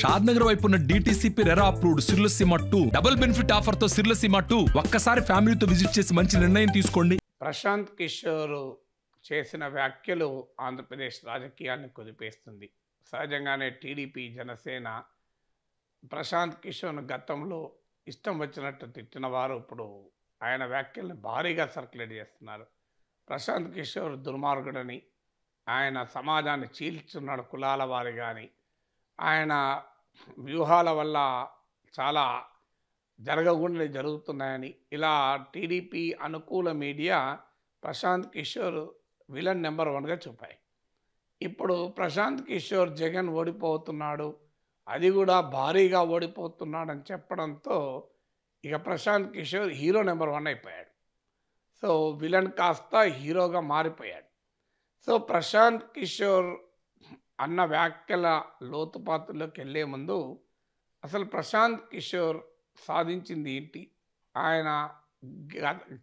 షాద్ నగర్ వైపు ఉన్న DTCP RERA approved సిర్లసీమ టూ డబుల్ బెనిఫిట్ ఆఫర్ తో సిర్లసీమ టూ ఒక్కసారి ఫ్యామిలీతో విజిట్ చేసి మంచి నిర్ణయం తీసుకోండి ప్రశాంత్ కిషోర్ చేసిన వ్యాఖ్యలు ఆంధ్రప్రదేశ్ రాజకీయాన్ని కుదిపేస్తుంది సహజంగానే టీడీపీ జనసేన ప్రశాంత్ కిషోర్ గతంలో ఇష్టం వచ్చినట్టు తిట్టిన వారు ఇప్పుడు ఆయన వ్యాఖ్యల్ని భారీగా సర్క్యులేట్ చేస్తున్నారు ప్రశాంత్ కిషోర్ దుర్మార్గుడని ఆయన సమాజాన్ని చీల్చున్నాడు కులాల వారి కానీ ఆయన వ్యూహాల వల్ల చాలా జరగకుండా జరుగుతున్నాయని ఇలా టీడీపీ అనుకూల media Prashant Kishor villain number వన్గా చూపాయి ఇప్పుడు ప్రశాంత్ కిషోర్ జగన్ ఓడిపోతున్నాడు అది కూడా భారీగా ఓడిపోతున్నాడు అని చెప్పడంతో ఇక Prashant Kishor hero number one అయిపోయాడు సో విలన్ కాస్త హీరోగా మారిపోయాడు సో ప్రశాంత్ కిషోర్ అన్న వ్యాఖ్యల లోతుపాతుల్లోకి వెళ్ళే ముందు అసలు ప్రశాంత్ కిషోర్ సాధించింది ఏంటి ఆయన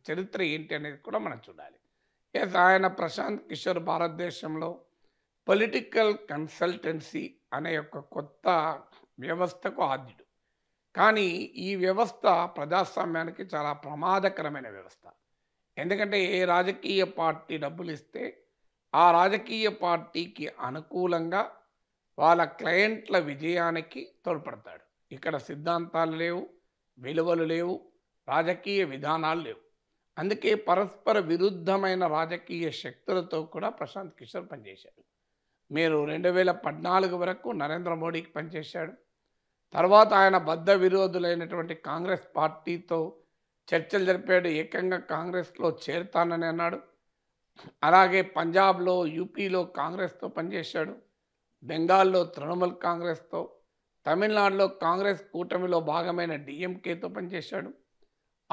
చరిత్ర ఏంటి అనేది కూడా మనం చూడాలి ఎస్ ఆయన ప్రశాంత్ కిషోర్ భారతదేశంలో పొలిటికల్ కన్సల్టెన్సీ అనే ఒక కొత్త వ్యవస్థకు ఆద్యుడు కానీ ఈ వ్యవస్థ ప్రజాస్వామ్యానికి చాలా ప్రమాదకరమైన వ్యవస్థ ఎందుకంటే ఏ రాజకీయ పార్టీ డబ్బులు ఇస్తే ఆ రాజకీయ పార్టీకి అనుకూలంగా వాళ్ళ క్లయింట్ల విజయానికి తోడ్పడతాడు ఇక్కడ సిద్ధాంతాలు లేవు విలువలు లేవు రాజకీయ విధానాలు లేవు అందుకే పరస్పర విరుద్ధమైన రాజకీయ శక్తులతో కూడా ప్రశాంత్ కిషోర్ పనిచేశాడు మీరు రెండు వేల పద్నాలుగు వరకు నరేంద్ర మోడీకి పనిచేశాడు తర్వాత ఆయన బద్ద విరోధులైనటువంటి కాంగ్రెస్ పార్టీతో చర్చలు జరిపాడు ఏకంగా కాంగ్రెస్లో చేరుతానని అన్నాడు అలాగే పంజాబ్లో యూపీలో కాంగ్రెస్తో పనిచేశాడు బెంగాల్లో తృణమూల్ కాంగ్రెస్తో తమిళనాడులో కాంగ్రెస్ కూటమిలో భాగమైన డిఎంకేతో పనిచేశాడు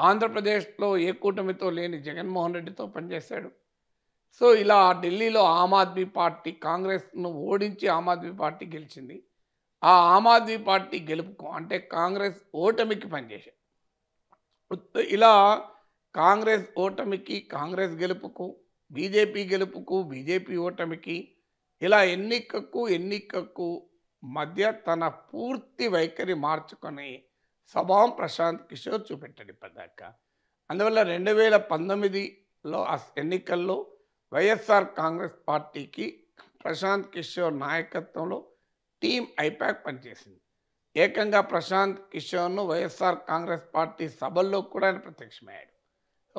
ఆంధ్రప్రదేశ్లో ఏ కూటమితో లేని జగన్మోహన్ రెడ్డితో పనిచేశాడు సో ఇలా ఢిల్లీలో ఆమ్ ఆద్మీ పార్టీ కాంగ్రెస్ను ఓడించి ఆమ్ ఆద్మీ పార్టీ గెలిచింది ఆ ఆమ్ ఆద్మీ పార్టీ గెలుపుకు అంటే కాంగ్రెస్ ఓటమికి పనిచేశాడు ఇలా కాంగ్రెస్ ఓటమికి కాంగ్రెస్ గెలుపుకు బీజేపీ గెలుపుకు బీజేపీ ఓటమికి ఇలా ఎన్నికకు ఎన్నికకు మధ్య తన పూర్తి వైఖరి మార్చుకొని స్వభావం ప్రశాంత్ కిషోర్ చూపెట్టాడు ఇప్పటిదాకా అందువల్ల రెండు వేల పంతొమ్మిదిలో ఆ ఎన్నికల్లో వైఎస్ఆర్ కాంగ్రెస్ పార్టీకి ప్రశాంత్ కిషోర్ నాయకత్వంలో టీం ఐపాక్ పనిచేసింది ఏకంగా ప్రశాంత్ కిషోర్ను వైఎస్ఆర్ కాంగ్రెస్ పార్టీ సభల్లో కూడా ఆయన ప్రత్యక్షమయ్యాడు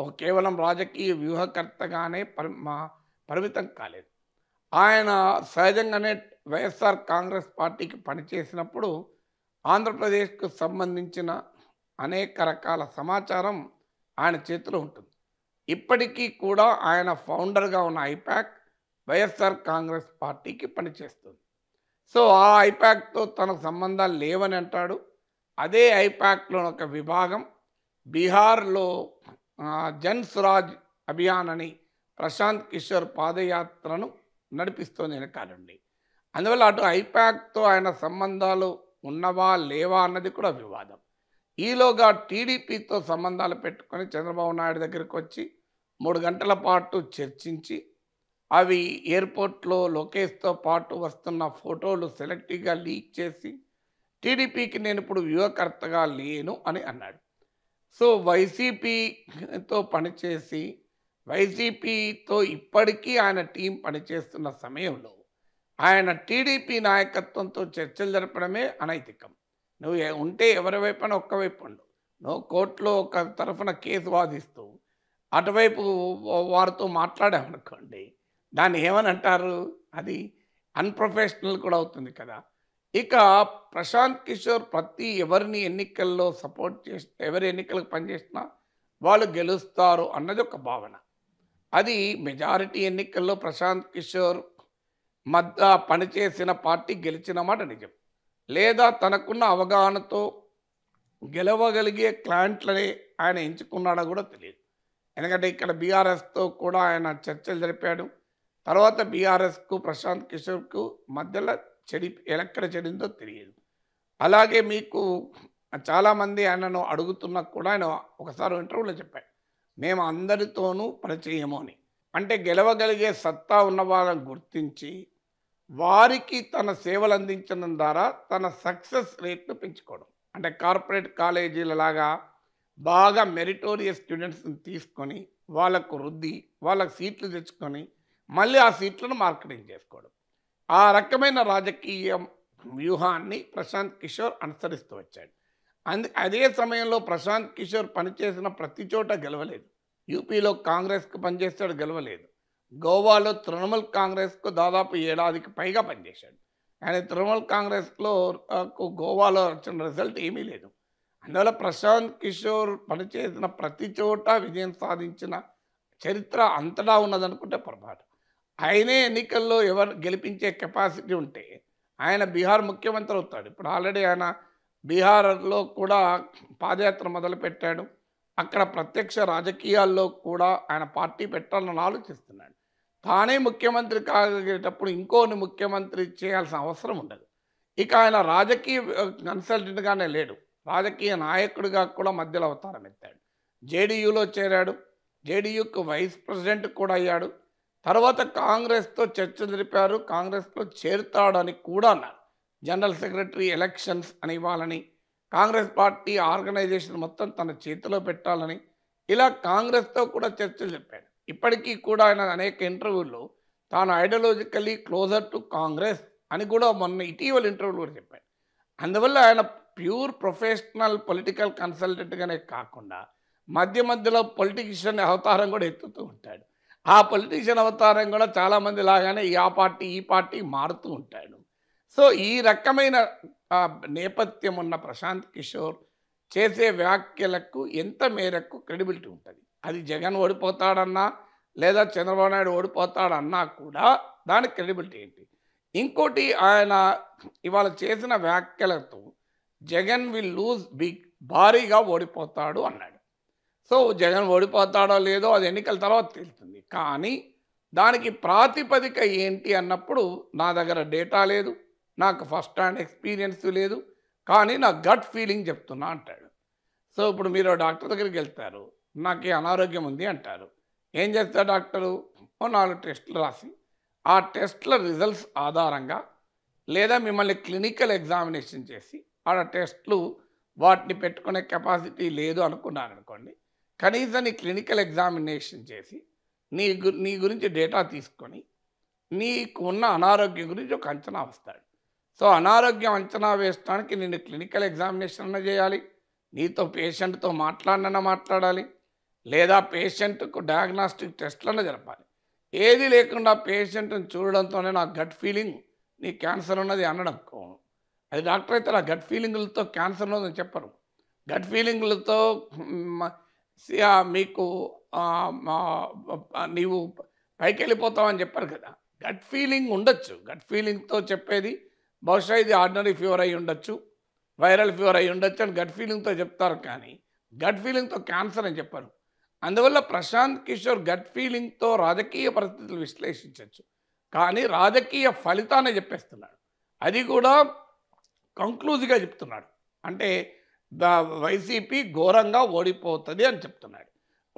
ఒక కేవలం రాజకీయ వ్యూహకర్తగానే పరి పరిమితం కాలేదు ఆయన సహజంగానే వైఎస్ఆర్ కాంగ్రెస్ పార్టీకి పనిచేసినప్పుడు ఆంధ్రప్రదేశ్కు సంబంధించిన అనేక రకాల సమాచారం ఆయన చేతిలో ఉంటుంది ఇప్పటికీ కూడా ఆయన ఫౌండర్గా ఉన్న ఐపాక్ వైఎస్ఆర్ కాంగ్రెస్ పార్టీకి పనిచేస్తుంది సో ఆ ఐపాక్తో తనకు సంబంధాలు లేవని అంటాడు అదే ఐపాక్లో ఒక విభాగం బీహార్లో జన్ స్వరాజ్ అభియాన్ అని ప్రశాంత్ కిషోర్ పాదయాత్రను నడిపిస్తోంది వెనకాలండి అందువల్ల అటు ఐపాక్తో ఆయన సంబంధాలు ఉన్నవా లేవా అన్నది కూడా వివాదం ఈలోగా టీడీపీతో సంబంధాలు పెట్టుకొని చంద్రబాబు నాయుడు దగ్గరికి వచ్చి మూడు గంటల పాటు చర్చించి అవి ఎయిర్పోర్ట్లో లోకేష్తో పాటు వస్తున్న ఫోటోలు సెలెక్టివ్గా లీక్ చేసి టీడీపీకి నేను ఇప్పుడు వ్యూహకర్తగా లేను అని అన్నాడు సో వైసీపీతో పనిచేసి వైసీపీతో ఇప్పటికీ ఆయన టీం పనిచేస్తున్న సమయంలో ఆయన టీడీపీ నాయకత్వంతో చర్చలు జరపడమే అనైతికం నువ్వు ఉంటే ఎవరి వైపున ఒక్కవైపు ఉండు నువ్వు కోర్టులో ఒక తరఫున కేసు వాదిస్తూ అటువైపు వారితో మాట్లాడామనుకోండి దాన్ని ఏమని అంటారు అది అన్ప్రొఫెషనల్ కూడా అవుతుంది కదా ఇక ప్రశాంత్ కిషోర్ ప్రతి ఎవరిని ఎన్నికల్లో సపోర్ట్ చేస్తే ఎవరి ఎన్నికలకు పనిచేసినా వాళ్ళు గెలుస్తారు అన్నది ఒక భావన అది మెజారిటీ ఎన్నికల్లో ప్రశాంత్ కిషోర్ మధ్య పనిచేసిన పార్టీ గెలిచిన మాట నిజం లేదా తనకున్న అవగాహనతో గెలవగలిగే క్లాంట్లనే ఆయన ఎంచుకున్నాడో కూడా తెలియదు ఎందుకంటే ఇక్కడ బీఆర్ఎస్తో కూడా ఆయన చర్చలు జరిపాడు తర్వాత బీఆర్ఎస్కు ప్రశాంత్ కిషోర్కు మధ్యలో చెడి ఎక్కడ చెడిందో తెలియదు అలాగే మీకు చాలామంది ఆయనను అడుగుతున్నా కూడా ఆయన ఒకసారి ఇంటర్వ్యూలో చెప్పాడు మేము అందరితోనూ పరిచయము అని అంటే గెలవగలిగే సత్తా ఉన్న వాళ్ళని గుర్తించి వారికి తన సేవలు అందించడం ద్వారా తన సక్సెస్ రేట్ను పెంచుకోవడం అంటే కార్పొరేట్ కాలేజీలలాగా బాగా మెరిటోరియస్ స్టూడెంట్స్ని తీసుకొని వాళ్ళకు రుద్ది వాళ్ళకు సీట్లు తెచ్చుకొని మళ్ళీ ఆ సీట్లను మార్కెటింగ్ చేసుకోవడం ఆ రకమైన రాజకీయ వ్యూహాన్ని ప్రశాంత్ కిషోర్ అనుసరిస్తూ వచ్చాడు అందు అదే సమయంలో ప్రశాంత్ కిషోర్ పనిచేసిన ప్రతి చోట గెలవలేదు యూపీలో కాంగ్రెస్కు పనిచేస్తాడు గెలవలేదు గోవాలో తృణమూల్ కాంగ్రెస్కు దాదాపు ఏడాదికి పైగా పనిచేశాడు కానీ తృణమూల్ కాంగ్రెస్లో గోవాలో వచ్చిన రిజల్ట్ ఏమీ లేదు అందువల్ల ప్రశాంత్ కిషోర్ పనిచేసిన ప్రతి చోట విజయం సాధించిన చరిత్ర అంతటా ఉన్నదనుకుంటే పొరపాటు ఆయనే ఎన్నికల్లో ఎవరు గెలిపించే కెపాసిటీ ఉంటే ఆయన బీహార్ ముఖ్యమంత్రి అవుతాడు ఇప్పుడు ఆల్రెడీ ఆయన బీహార్లో కూడా పాదయాత్ర మొదలుపెట్టాడు అక్కడ ప్రత్యక్ష రాజకీయాల్లో కూడా ఆయన పార్టీ పెట్టాలని ఆలోచిస్తున్నాడు తానే ముఖ్యమంత్రి కాగలిగేటప్పుడు ఇంకోని ముఖ్యమంత్రి చేయాల్సిన అవసరం ఉండదు ఇక ఆయన రాజకీయ కన్సల్టెంట్గానే లేడు రాజకీయ నాయకుడిగా కూడా మధ్యలో అవతారం ఎత్తాడు జేడీయూలో చేరాడు జేడీయూకు వైస్ ప్రెసిడెంట్ కూడా అయ్యాడు తర్వాత కాంగ్రెస్తో చర్చ జరిపారు కాంగ్రెస్లో చేరుతాడని కూడా అన్నారు జనరల్ సెక్రటరీ ఎలక్షన్స్ అని ఇవ్వాలని కాంగ్రెస్ పార్టీ ఆర్గనైజేషన్ మొత్తం తన చేతిలో పెట్టాలని ఇలా కాంగ్రెస్తో కూడా చర్చలు చెప్పాడు ఇప్పటికీ కూడా ఆయన అనేక ఇంటర్వ్యూల్లో తాను ఐడియాలజికలీ క్లోజర్ టు కాంగ్రెస్ అని కూడా మొన్న ఇటీవల ఇంటర్వ్యూలో కూడా చెప్పాడు అందువల్ల ఆయన ప్యూర్ ప్రొఫెషనల్ పొలిటికల్ కన్సల్టెంట్గానే కాకుండా మధ్య మధ్యలో పొలిటిషియన్ అవతారం కూడా ఎత్తుతూ ఉంటాడు ఆ పొలిటీషియన్ అవతారం కూడా చాలామంది లాగానే ఈ ఆ పార్టీ ఈ పార్టీ మారుతూ ఉంటాడు సో ఈ రకమైన నేపథ్యం ఉన్న ప్రశాంత్ కిషోర్ చేసే వ్యాఖ్యలకు ఎంత మేరకు క్రెడిబిలిటీ ఉంటుంది అది జగన్ ఓడిపోతాడన్నా లేదా చంద్రబాబు నాయుడు ఓడిపోతాడన్నా కూడా దానికి క్రెడిబిలిటీ ఏంటి ఇంకోటి ఆయన ఇవాళ చేసిన వ్యాఖ్యలతో జగన్ విల్ లూజ్ బిగ్ భారీగా ఓడిపోతాడు అన్నాడు సో జగన్ ఓడిపోతాడో లేదో అది ఎన్నికల తర్వాత తెలుస్తుంది కానీ దానికి ప్రాతిపదిక ఏంటి అన్నప్పుడు నా దగ్గర డేటా లేదు నాకు ఫస్ట్ హ్యాండ్ ఎక్స్పీరియన్స్ లేదు కానీ నా గట్ ఫీలింగ్ చెప్తున్నా అంటాడు సో ఇప్పుడు మీరు డాక్టర్ దగ్గరికి వెళ్తారు నాకు అనారోగ్యం ఉంది అంటారు ఏం చేస్తారు డాక్టరు నాలుగు టెస్టులు రాసి ఆ టెస్ట్ల రిజల్ట్స్ ఆధారంగా లేదా మిమ్మల్ని క్లినికల్ ఎగ్జామినేషన్ చేసి ఆ టెస్ట్లు వాటిని పెట్టుకునే కెపాసిటీ లేదు అనుకున్నారనుకోండి కనీసం నీ క్లినికల్ ఎగ్జామినేషన్ చేసి నీ నీ గురించి డేటా తీసుకొని నీకు ఉన్న అనారోగ్యం గురించి ఒక అంచనా వస్తాడు సో అనారోగ్యం అంచనా వేస్తానికి నేను క్లినికల్ ఎగ్జామినేషన్ అన్న చేయాలి నీతో పేషెంట్తో మాట్లాడిన మాట్లాడాలి లేదా పేషెంట్కు డయాగ్నాస్టిక్ టెస్ట్లన్నా జరపాలి ఏది లేకుండా పేషెంట్ని చూడడంతోనే నా గట్ ఫీలింగ్ నీ క్యాన్సర్ ఉన్నది అనడం కోను అది డాక్టర్ అయితే ఆ గట్ ఫీలింగ్లతో క్యాన్సర్ ఉన్నదని చెప్పరు గట్ ఫీలింగ్లతో మీకు నీవు పైకి వెళ్ళిపోతావని చెప్పారు కదా గట్ ఫీలింగ్ ఉండొచ్చు గట్ ఫీలింగ్తో చెప్పేది బహుశా ఇది ఆర్డినరీ ఫీవర్ అయి ఉండొచ్చు వైరల్ ఫీవర్ అయి ఉండొచ్చు అని గట్ ఫీలింగ్తో చెప్తారు కానీ గట్ ఫీలింగ్తో క్యాన్సర్ అని చెప్పారు అందువల్ల ప్రశాంత్ కిషోర్ గట్ ఫీలింగ్తో రాజకీయ పరిస్థితులు విశ్లేషించవచ్చు కానీ రాజకీయ ఫలితాన్ని చెప్పేస్తున్నాడు అది కూడా కంక్లూజ్గా చెప్తున్నాడు అంటే వైసీపీ ఘోరంగా ఓడిపోతుంది అని చెప్తున్నాడు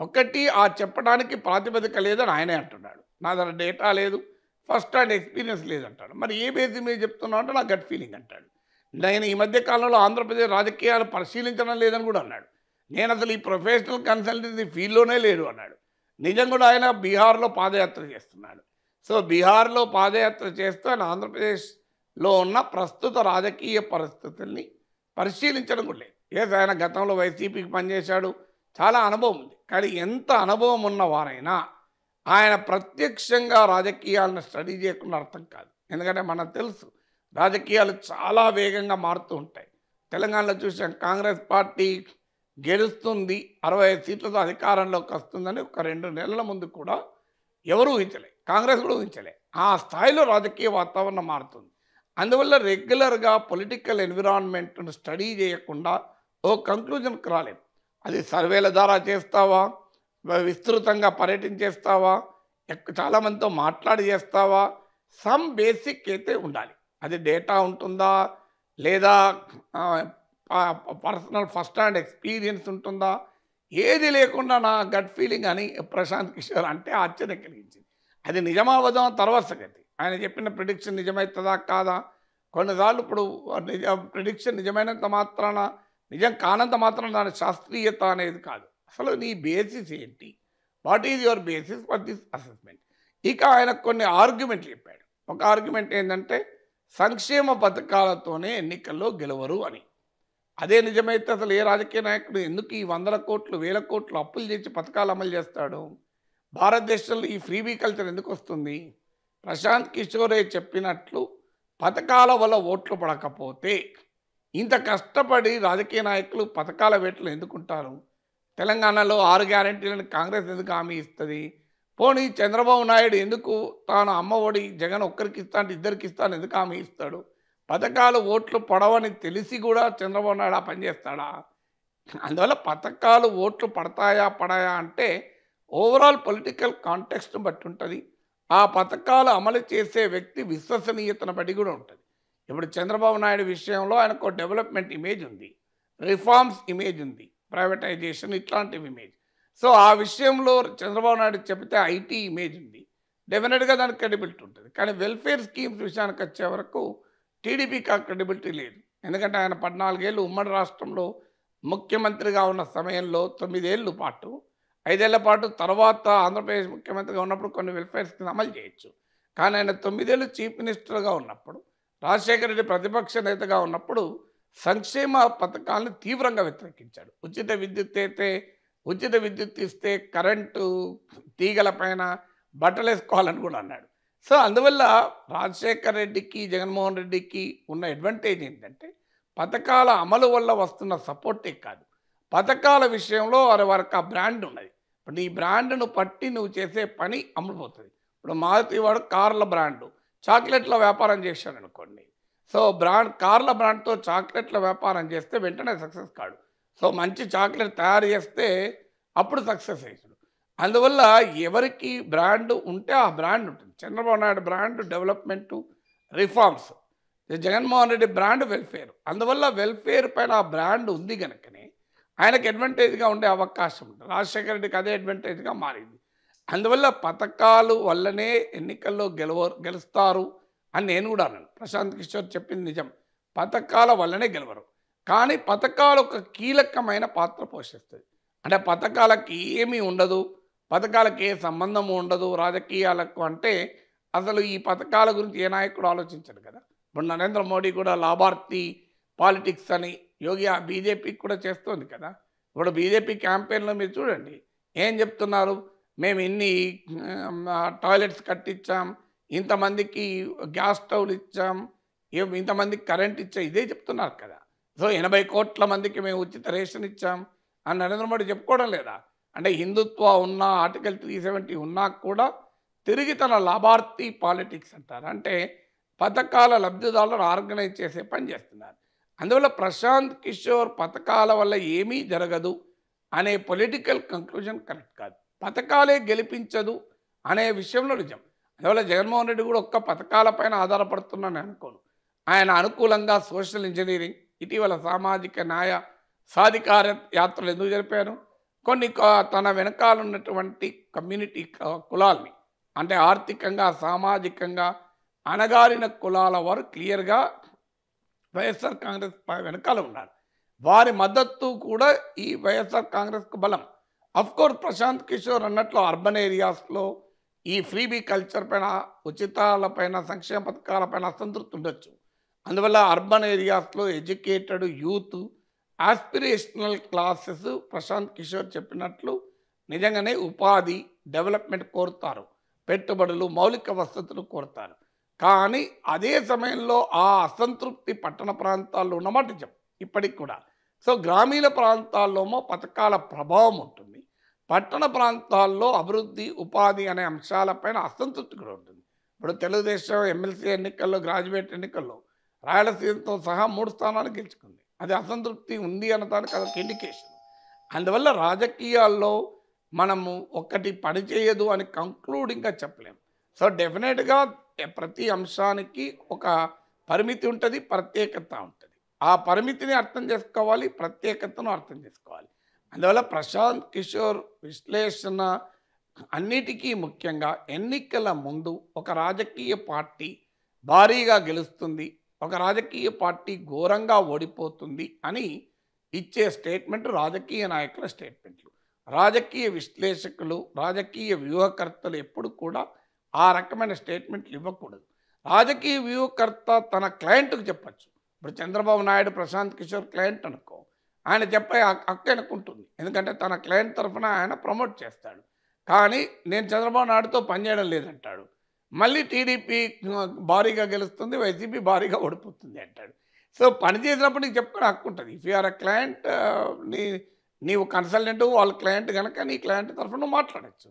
ఒకటి ఆ చెప్పడానికి ప్రాతిపదిక లేదని ఆయనే అంటున్నాడు నా దగ్గర డేటా లేదు ఫస్ట్ హ్యాండ్ ఎక్స్పీరియన్స్ లేదంటాడు మరి ఏ బేసి మీద చెప్తున్నావు అంటే నాకు గట్ ఫీలింగ్ అంటాడు నేను ఈ మధ్య కాలంలో ఆంధ్రప్రదేశ్ రాజకీయాలు పరిశీలించడం లేదని కూడా అన్నాడు నేను అసలు ఈ ప్రొఫెషనల్ కన్సల్టెన్సీ ఫీల్డ్లోనే లేడు అన్నాడు నిజం కూడా ఆయన బీహార్లో పాదయాత్ర చేస్తున్నాడు సో బీహార్లో పాదయాత్ర చేస్తూ ఆయన ఆంధ్రప్రదేశ్లో ఉన్న ప్రస్తుత రాజకీయ పరిస్థితుల్ని పరిశీలించడం కూడా లేదు ఏదో ఆయన గతంలో వైసీపీకి పనిచేశాడు చాలా అనుభవం ఉంది కానీ ఎంత అనుభవం ఉన్నవారైనా ఆయన ప్రత్యక్షంగా రాజకీయాలను స్టడీ చేయకుండా అర్థం కాదు ఎందుకంటే మనకు తెలుసు రాజకీయాలు చాలా వేగంగా మారుతూ ఉంటాయి తెలంగాణలో చూసాం కాంగ్రెస్ పార్టీ గెలుస్తుంది అరవై సీట్లతో అధికారంలోకి వస్తుందని ఒక రెండు నెలల ముందు కూడా ఎవరు ఊహించలే కాంగ్రెస్ కూడా ఊహించలే ఆ స్థాయిలో రాజకీయ వాతావరణం మారుతుంది అందువల్ల రెగ్యులర్గా పొలిటికల్ ఎన్విరాన్మెంట్ను స్టడీ చేయకుండా ఓ కంక్లూజన్కి రాలేదు అది సర్వేల ద్వారా చేస్తావా విస్తృతంగా పర్యటించేస్తావా చాలామందితో మాట్లాడి చేస్తావా సమ్ బేసిక్ అయితే ఉండాలి అది డేటా ఉంటుందా లేదా పర్సనల్ ఫస్ట్ హ్యాండ్ ఎక్స్పీరియన్స్ ఉంటుందా ఏది లేకుండా నా గట్ ఫీలింగ్ అని ప్రశాంత్ కిషోర్ అంటే ఆశ్చర్యం కలిగించింది అది నిజమావదం తర్వాత సంగతి ఆయన చెప్పిన ప్రిడిక్షన్ నిజమవుతుందా కాదా కొన్నిసార్లు ఇప్పుడు నిజ ప్రిడిక్షన్ నిజమైనంత మాత్రాన నిజం కానంత మాత్రం దాని శాస్త్రీయత అనేది కాదు అసలు నీ బేసిస్ ఏంటి what is your basis for this assessment ఇక ఆయన కొన్ని ఆర్గ్యుమెంట్లు చెప్పాడు ఒక ఆర్గ్యుమెంట్ ఏంటంటే సంక్షేమ పథకాలతోనే ఎన్నికల్లో గెలవరు అని అదే నిజమైతే అసలు ఏ రాజకీయ నాయకుడు ఎందుకు ఈ వందల కోట్లు వేల కోట్లు అప్పులు చేసి పథకాలు అమలు చేస్తాడు భారతదేశంలో ఈ ఫ్రీబీ కల్చర్ ఎందుకు వస్తుంది ప్రశాంత్ కిషోరే చెప్పినట్లు పథకాల వల్ల ఓట్లు పడకపోతే ఇంత కష్టపడి రాజకీయ నాయకులు పథకాల వేటలు ఎందుకుంటారు తెలంగాణలో ఆరు గ్యారంటీలను కాంగ్రెస్ ఎందుకు హామీ ఇస్తుంది పోనీ చంద్రబాబు నాయుడు ఎందుకు తాను అమ్మఒడి జగన్ ఒక్కరికి ఇస్తాను ఇద్దరికి ఇస్తాను ఎందుకు హామీ ఇస్తాడు పథకాలు ఓట్లు పడవని తెలిసి కూడా చంద్రబాబు నాయుడు ఆ పనిచేస్తాడా అందువల్ల పథకాలు ఓట్లు పడతాయా పడాయా అంటే ఓవరాల్ పొలిటికల్ కాంటెక్స్ట్ బట్టి ఉంటుంది ఆ పథకాలు అమలు చేసే వ్యక్తి విశ్వసనీయతను బట్టి కూడా ఉంటుంది ఇప్పుడు చంద్రబాబు నాయుడు విషయంలో ఆయనకు డెవలప్మెంట్ ఇమేజ్ ఉంది రిఫార్మ్స్ ఇమేజ్ ఉంది ప్రైవేటైజేషన్ ఇట్లాంటివి ఇమేజ్ సో ఆ విషయంలో చంద్రబాబు నాయుడు చెబితే ఐటీ ఇమేజ్ ఉంది డెఫినెట్గా దానికి క్రెడిబిలిటీ ఉంటుంది కానీ వెల్ఫేర్ స్కీమ్స్ విషయానికి వచ్చే వరకు టీడీపీకి ఆ క్రెడిబిలిటీ లేదు ఎందుకంటే ఆయన పద్నాలుగేళ్ళు ఉమ్మడి రాష్ట్రంలో ముఖ్యమంత్రిగా ఉన్న సమయంలో తొమ్మిదేళ్ళు పాటు ఐదేళ్ల పాటు తర్వాత ఆంధ్రప్రదేశ్ ముఖ్యమంత్రిగా ఉన్నప్పుడు కొన్ని వెల్ఫేర్ స్కీమ్స్ అమలు చేయొచ్చు కానీ ఆయన తొమ్మిదేళ్ళు చీఫ్ మినిస్టర్గా ఉన్నప్పుడు రాజశేఖర రెడ్డి ప్రతిపక్ష నేతగా ఉన్నప్పుడు సంక్షేమ పథకాలను తీవ్రంగా వ్యతిరేకించాడు ఉచిత విద్యుత్ అయితే ఉచిత విద్యుత్ ఇస్తే కరెంటు తీగల పైన బట్టలు వేసుకోవాలని కూడా అన్నాడు సో అందువల్ల రాజశేఖర రెడ్డికి జగన్మోహన్ రెడ్డికి ఉన్న అడ్వాంటేజ్ ఏంటంటే పథకాల అమలు వల్ల వస్తున్న సపోర్టే కాదు పథకాల విషయంలో వారి వారికి ఆ బ్రాండ్ ఉన్నది ఇప్పుడు నీ బ్రాండ్ను పట్టి నువ్వు చేసే పని అమలుపోతుంది ఇప్పుడు మారుతి వాడు కార్ల బ్రాండు చాక్లెట్ల వ్యాపారం చేశాను అనుకోండి సో బ్రాండ్ కార్ల బ్రాండ్తో చాక్లెట్ల వ్యాపారం చేస్తే వెంటనే సక్సెస్ కాడు సో మంచి చాక్లెట్ తయారు చేస్తే అప్పుడు సక్సెస్ అయ్యాడు అందువల్ల ఎవరికి బ్రాండ్ ఉంటే ఆ బ్రాండ్ ఉంటుంది Chandrababu Naidu brand development reforms Jaganmohan Reddy brand welfare అందువల్ల వెల్ఫేర్ పైన ఆ బ్రాండ్ ఉంది కనుకనే ఆయనకు అడ్వాంటేజ్గా ఉండే అవకాశం ఉంటుంది రాజశేఖర రెడ్డికి అదే అడ్వాంటేజ్గా మారింది అందువల్ల పథకాలు వల్లనే ఎన్నికల్లో గెలవ గెలుస్తారు అని నేను కూడా అన్నాను ప్రశాంత్ కిషోర్ చెప్పింది నిజం పథకాల వల్లనే గెలవరు కానీ పథకాలు ఒక కీలకమైన పాత్ర పోషిస్తుంది అంటే పథకాలకి ఏమీ ఉండదు పథకాలకి ఏ సంబంధము ఉండదు రాజకీయాలకు అంటే అసలు ఈ పథకాల గురించి ఏ నాయకుడు ఆలోచించడు కదా ఇప్పుడు నరేంద్ర మోడీ కూడా లాభార్థి పాలిటిక్స్ అని యోగి బీజేపీకి కూడా చేస్తోంది కదా ఇప్పుడు బీజేపీ క్యాంపెయిన్లో మీరు చూడండి ఏం చెప్తున్నారు మేము ఇన్ని టాయిలెట్స్ కట్టించాం ఇంతమందికి గ్యాస్ స్టవ్లు ఇచ్చాం ఇంతమందికి కరెంట్ ఇచ్చాం ఇదే చెప్తున్నారు కదా సో ఎనభై కోట్ల మందికి మేము ఉచిత రేషన్ ఇచ్చాం అని నరేంద్ర మోడీ చెప్పుకోవడం లేదా అంటే హిందుత్వ ఉన్న ఆర్టికల్ త్రీ సెవెంటీ ఉన్నా కూడా తిరిగి తన లాభార్థి పాలిటిక్స్ అంటారు అంటే పథకాల లబ్ధిదారులను ఆర్గనైజ్ చేసే పని చేస్తున్నారు అందువల్ల ప్రశాంత్ కిషోర్ పథకాల వల్ల ఏమీ జరగదు అనే పొలిటికల్ కంక్లూజన్ కరెక్ట్ కాదు పథకాలే గెలిపించదు అనే విషయంలో నిజం అందువల్ల జగన్మోహన్ రెడ్డి కూడా ఒక్క పథకాలపైన ఆధారపడుతున్నాను అనుకోను ఆయన అనుకూలంగా సోషల్ ఇంజనీరింగ్ ఇటీవల సామాజిక న్యాయ సాధికార యాత్రలు ఎందుకు జరిపాను కొన్ని తన వెనకాల ఉన్నటువంటి కమ్యూనిటీ కులాల్ని అంటే ఆర్థికంగా సామాజికంగా అణగారిన కులాల వారు క్లియర్గా వైఎస్ఆర్ కాంగ్రెస్ వెనకాల ఉన్నారు వారి మద్దతు కూడా ఈ వైఎస్ఆర్ కాంగ్రెస్కు బలం అఫ్కోర్స్ ప్రశాంత్ కిషోర్ అన్నట్లు అర్బన్ ఏరియాస్లో ఈ ఫ్రీబీ కల్చర్ పైన ఉచితాల పైన సంక్షేమ పథకాల పైన అసంతృప్తి ఉండొచ్చు అందువల్ల అర్బన్ ఏరియాస్లో educated youth aspirational classes Prashant Kishor చెప్పినట్లు నిజంగానే ఉపాధి డెవలప్మెంట్ కోరుతారు పెట్టుబడులు మౌలిక వసతులు కోరుతారు కానీ అదే సమయంలో ఆ అసంతృప్తి పట్టణ ప్రాంతాల్లో ఉన్నమాట చెప్పు ఇప్పటికి కూడా సో గ్రామీణ ప్రాంతాల్లోమో పథకాల ప్రభావం ఉంటుంది పట్టణ ప్రాంతాల్లో అభివృద్ధి ఉపాధి అనే అంశాలపైన అసంతృప్తి కూడా ఉంటుంది ఇప్పుడు తెలుగుదేశం ఎమ్మెల్సీ ఎన్నికల్లో గ్రాడ్యుయేట్ ఎన్నికల్లో రాయలసీమతో సహా మూడు స్థానాలు గెలుచుకుంది అది అసంతృప్తి ఉంది దానికి అదొక ఇండికేషన్ అందువల్ల రాజకీయాల్లో మనము ఒక్కటి పనిచేయదు అని కంక్లూడింగ్గా చెప్పలేము సో డెఫినెట్గా ప్రతి అంశానికి ఒక పరిమితి ఉంటుంది ప్రత్యేకత ఉంటుంది ఆ పరిమితిని అర్థం చేసుకోవాలి ప్రత్యేకతను అర్థం చేసుకోవాలి అందువల్ల ప్రశాంత్ కిషోర్ విశ్లేషణ అన్నిటికీ ముఖ్యంగా ఎన్నికల ముందు ఒక రాజకీయ పార్టీ భారీగా గెలుస్తుంది ఒక రాజకీయ పార్టీ ఘోరంగా ఓడిపోతుంది అని ఇచ్చే స్టేట్మెంట్ రాజకీయ నాయకుల స్టేట్మెంట్లు రాజకీయ విశ్లేషకులు రాజకీయ వ్యూహకర్తలు ఎప్పుడు కూడా ఆ రకమైన స్టేట్మెంట్లు ఇవ్వకూడదు రాజకీయ వ్యూహకర్త తన క్లయింట్కు చెప్పచ్చు ఇప్పుడు చంద్రబాబు నాయుడు ప్రశాంత్ కిషోర్ క్లయింట్ అనుకో ఆయన చెప్పే హక్కు ఎనుకుంటుంది ఎందుకంటే తన క్లయింట్ తరఫున ఆయన ప్రమోట్ చేస్తాడు కానీ నేను చంద్రబాబు నాయుడుతో పనిచేయడం లేదంటాడు మళ్ళీ టీడీపీ భారీగా గెలుస్తుంది వైసీపీ భారీగా ఓడిపోతుంది అంటాడు సో పని చేసినప్పుడు నీకు చెప్పుకునే హక్కు ఉంటుంది ఇఫ్ యూఆర్ అ క్లయింట్ నీ నీవు కన్సల్టెంట్ వాళ్ళ క్లయింట్ కనుక నీ క్లయింట్ తరఫున మాట్లాడచ్చు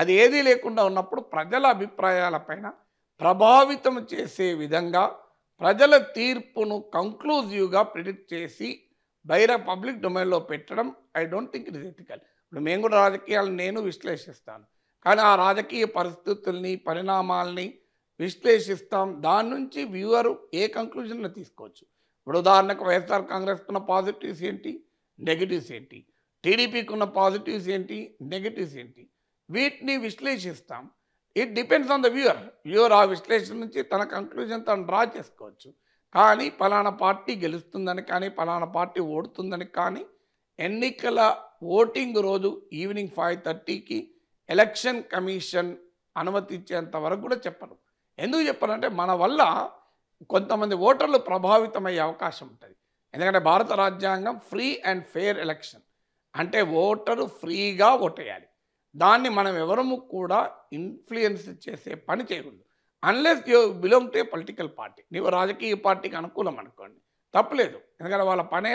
అది ఏదీ లేకుండా ఉన్నప్పుడు ప్రజల అభిప్రాయాలపైన ప్రభావితం చేసే విధంగా ప్రజల తీర్పును కంక్లూజివ్గా ప్రిడిక్ట్ చేసి బైరా పబ్లిక్ డొమైన్లో పెట్టడం I don't think it is ethical ఇప్పుడు మేము కూడా రాజకీయాలను నేను విశ్లేషిస్తాను కానీ ఆ రాజకీయ పరిస్థితుల్ని పరిణామాల్ని విశ్లేషిస్తాం దాని నుంచి వ్యూవర్ ఏ కంక్లూజన్లు తీసుకోవచ్చు ఇప్పుడు ఉదాహరణకు వైఎస్ఆర్ కాంగ్రెస్కి ఉన్న పాజిటివ్స్ ఏంటి నెగిటివ్స్ ఏంటి టీడీపీకి ఉన్న పాజిటివ్స్ ఏంటి నెగిటివ్స్ ఏంటి వీటిని విశ్లేషిస్తాం it depends on the viewer viewer ఆ విశ్లేషణ నుంచి తన కంక్లూజన్ తను డ్రా చేసుకోవచ్చు కానీ ఫలానా పార్టీ గెలుస్తుందని కానీ ఫలానా పార్టీ ఓడుతుందని కానీ ఎన్నికల ఓటింగ్ రోజు ఈవినింగ్ ఫైవ్ థర్టీకి ఎలక్షన్ కమిషన్ అనుమతించేంత వరకు కూడా చెప్పరు ఎందుకు చెప్పాలంటే మన వల్ల కొంతమంది ఓటర్లు ప్రభావితమయ్యే అవకాశం ఉంటుంది ఎందుకంటే భారత రాజ్యాంగం ఫ్రీ అండ్ ఫెయిర్ ఎలక్షన్ అంటే ఓటరు ఫ్రీగా ఓటేయాలి దాన్ని మనం ఎవరము కూడా ఇన్ఫ్లుయెన్స్ చేసే పని చేయకూడదు unless you belong to a political party నీవు రాజకీయ పార్టీకి అనుకూలం అనుకోండి తప్పలేదు ఎందుకంటే వాళ్ళ పనే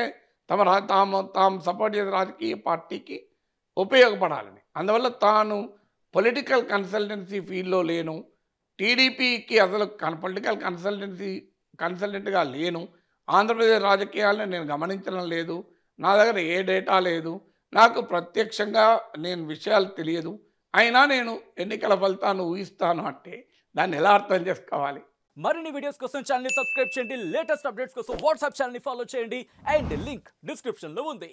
తమ తాము తాము సపోర్ట్ చేసే రాజకీయ పార్టీకి ఉపయోగపడాలని అందువల్ల తాను పొలిటికల్ కన్సల్టెన్సీ ఫీల్డ్లో లేను టీడీపీకి అసలు పొలిటికల్ కన్సల్టెన్సీ కన్సల్టెంట్గా లేను ఆంధ్రప్రదేశ్ రాజకీయాలను నేను గమనించడం లేదు నా దగ్గర ఏ డేటా లేదు నాకు ప్రత్యక్షంగా నేను విషయాలు తెలియదు అయినా నేను ఎన్నికల ఫలితాన్ని ఊహిస్తాను అంటే దాన్ని ఎలా అర్థం చేసుకోవాలి మరిన్ని వీడియోస్ కోసం ఛానల్ సబ్స్క్రైబ్ చేయండి లేటెస్ట్ అప్డేట్స్ కోసం వాట్సాప్ ఛానల్ని ఫాలో చేయండి అండ్ లింక్ డిస్క్రిప్షన్లో ఉంది